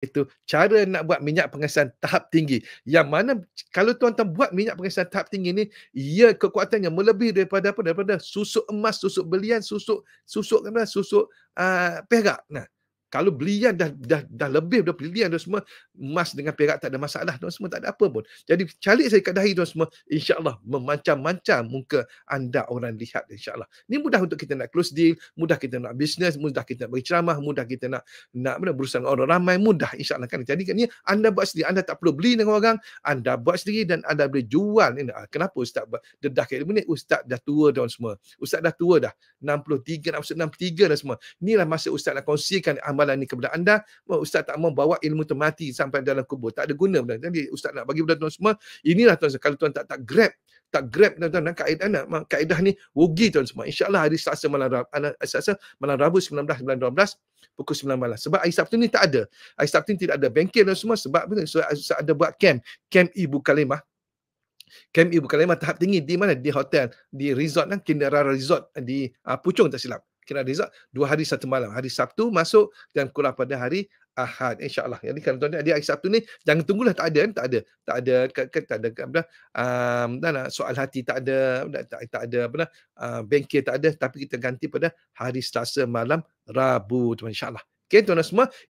itu cara nak buat minyak pengesan tahap tinggi yang mana kalau tuan-tuan buat minyak pengesan tahap tinggi ni ia kekuatannya melebihi daripada apa daripada susuk emas susuk belian susuk susuk susuk uh, ah, perak nah kalau belian dah dah dah lebih daripada belian dan semua emas dengan perak tak ada masalah dan semua tak ada apa pun. Jadi calik saya kat dahi tuan semua insyaallah memancam-mancam muka anda orang lihat insyaallah. allah Ini mudah untuk kita nak close deal, mudah kita nak bisnes, mudah kita nak berceramah, mudah kita nak nak mana berusaha orang ramai mudah insyaAllah kan. Jadi kan ni anda buat sendiri, anda tak perlu beli dengan orang, anda buat sendiri dan anda boleh jual ni. Ah, kenapa ustaz dedah kat minit ustaz dah tua dan semua. Ustaz dah tua dah. 63 nak masuk 63 dah semua. Inilah masa ustaz nak kongsikan amal amalan ni kepada anda ustaz tak mau bawa ilmu tu mati sampai dalam kubur tak ada guna benda jadi ustaz nak bagi kepada tuan semua inilah tuan kalau tuan tak tak grab tak grab tuan-tuan nak kaedah nak kaedah ni rugi tuan semua insyaallah hari Selasa malam Rabu eh, Selasa malam Rabu 19 19 pukul 9 malam sebab hari Sabtu ni tak ada hari Sabtu ni tidak ada bengkel dan semua sebab benda so, ustaz ada buat camp camp ibu kalimah Kem Ibu Kalimah tahap tinggi di mana? Di hotel, di resort kan? Kindara Resort di uh, Puchong tak silap kena result dua hari satu malam. Hari Sabtu masuk dan kurang pada hari Ahad. InsyaAllah. Jadi kalau tuan-tuan ada hari Sabtu ni, jangan tunggulah. Tak ada. Kan, tak ada. Tak ada. Tak ada. Um, tak ada. Tak ada. Um, dan, soal hati tak ada. Tak, tak, tak ada. Apa, uh, bankir tak ada. Tapi kita ganti pada hari Selasa malam Rabu. Tuan-tuan. InsyaAllah. Okay, tuan-tuan semua.